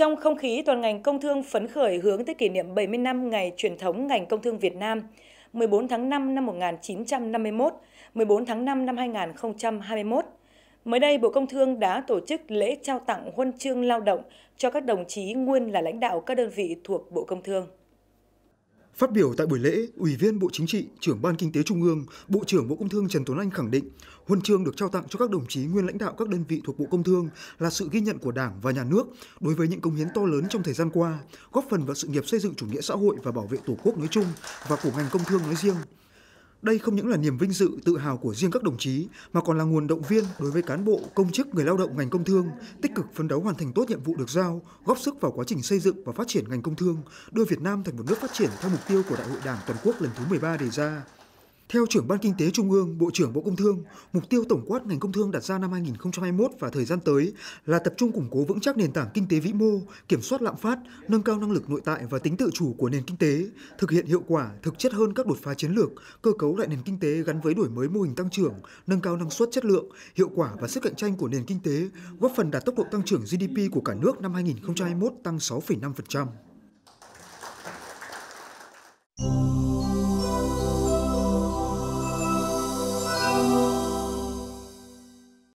Trong không khí toàn ngành công thương phấn khởi hướng tới kỷ niệm 70 năm ngày truyền thống ngành công thương Việt Nam, 14 tháng 5 năm 1951, 14 tháng 5 năm 2021, mới đây Bộ Công Thương đã tổ chức lễ trao tặng huân chương lao động cho các đồng chí nguyên là lãnh đạo các đơn vị thuộc Bộ Công Thương. Phát biểu tại buổi lễ, Ủy viên Bộ Chính trị, trưởng Ban Kinh tế Trung ương, Bộ trưởng Bộ Công Thương Trần Tuấn Anh khẳng định, huân chương được trao tặng cho các đồng chí nguyên lãnh đạo các đơn vị thuộc Bộ Công Thương là sự ghi nhận của Đảng và Nhà nước đối với những công hiến to lớn trong thời gian qua, góp phần vào sự nghiệp xây dựng chủ nghĩa xã hội và bảo vệ Tổ quốc nói chung và của ngành công thương nói riêng. Đây không những là niềm vinh dự, tự hào của riêng các đồng chí mà còn là nguồn động viên đối với cán bộ, công chức, người lao động ngành công thương tích cực phấn đấu hoàn thành tốt nhiệm vụ được giao, góp sức vào quá trình xây dựng và phát triển ngành công thương, đưa Việt Nam thành một nước phát triển theo mục tiêu của Đại hội Đảng toàn quốc lần thứ 13 đề ra. Theo trưởng Ban Kinh tế Trung ương, Bộ trưởng Bộ Công Thương, mục tiêu tổng quát ngành công thương đặt ra năm 2021 và thời gian tới là tập trung củng cố vững chắc nền tảng kinh tế vĩ mô, kiểm soát lạm phát, nâng cao năng lực nội tại và tính tự chủ của nền kinh tế, thực hiện hiệu quả, thực chất hơn các đột phá chiến lược, cơ cấu lại nền kinh tế gắn với đổi mới mô hình tăng trưởng, nâng cao năng suất chất lượng, hiệu quả và sức cạnh tranh của nền kinh tế, góp phần đạt tốc độ tăng trưởng GDP của cả nước năm 2021 tăng 6,5%.